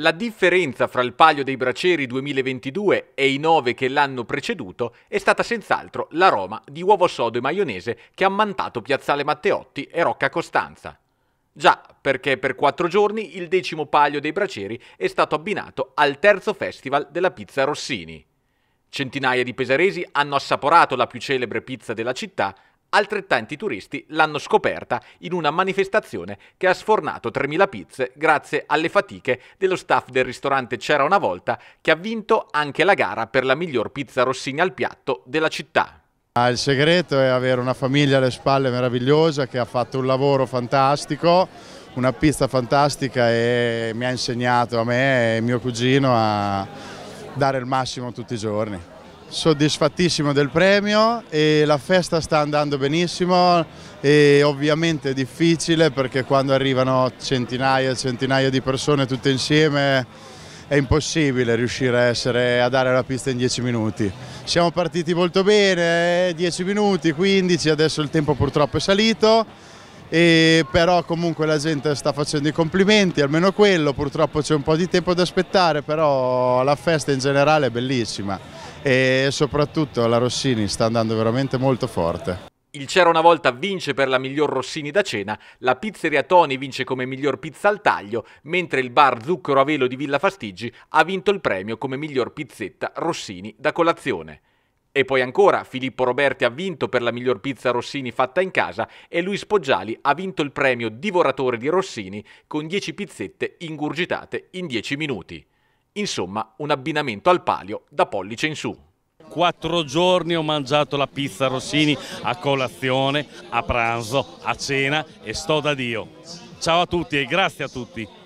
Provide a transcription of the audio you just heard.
La differenza fra il palio dei Braceri 2022 e i 9 che l'hanno preceduto è stata senz'altro l'aroma di uovo sodo e maionese che ha ammantato Piazzale Matteotti e Rocca Costanza. Già, perché per quattro giorni il decimo palio dei Braceri è stato abbinato al terzo festival della pizza Rossini. Centinaia di pesaresi hanno assaporato la più celebre pizza della città Altrettanti turisti l'hanno scoperta in una manifestazione che ha sfornato 3.000 pizze grazie alle fatiche dello staff del ristorante C'era una volta che ha vinto anche la gara per la miglior pizza rossini al piatto della città. Ah, il segreto è avere una famiglia alle spalle meravigliosa che ha fatto un lavoro fantastico, una pizza fantastica e mi ha insegnato a me e mio cugino a dare il massimo tutti i giorni soddisfattissimo del premio e la festa sta andando benissimo e ovviamente è difficile perché quando arrivano centinaia e centinaia di persone tutte insieme è impossibile riuscire a, essere, a dare la pista in 10 minuti. Siamo partiti molto bene, 10 eh, minuti, 15, adesso il tempo purtroppo è salito, e però comunque la gente sta facendo i complimenti, almeno quello, purtroppo c'è un po' di tempo da aspettare, però la festa in generale è bellissima e soprattutto la Rossini sta andando veramente molto forte. Il C'era una volta vince per la miglior Rossini da cena, la pizzeria Tony vince come miglior pizza al taglio, mentre il bar Zucchero a Velo di Villa Fastigi ha vinto il premio come miglior pizzetta Rossini da colazione. E poi ancora Filippo Roberti ha vinto per la miglior pizza Rossini fatta in casa e Luis Poggiali ha vinto il premio Divoratore di Rossini con 10 pizzette ingurgitate in 10 minuti. Insomma, un abbinamento al palio da pollice in su quattro giorni ho mangiato la pizza Rossini a colazione, a pranzo, a cena e sto da Dio. Ciao a tutti e grazie a tutti.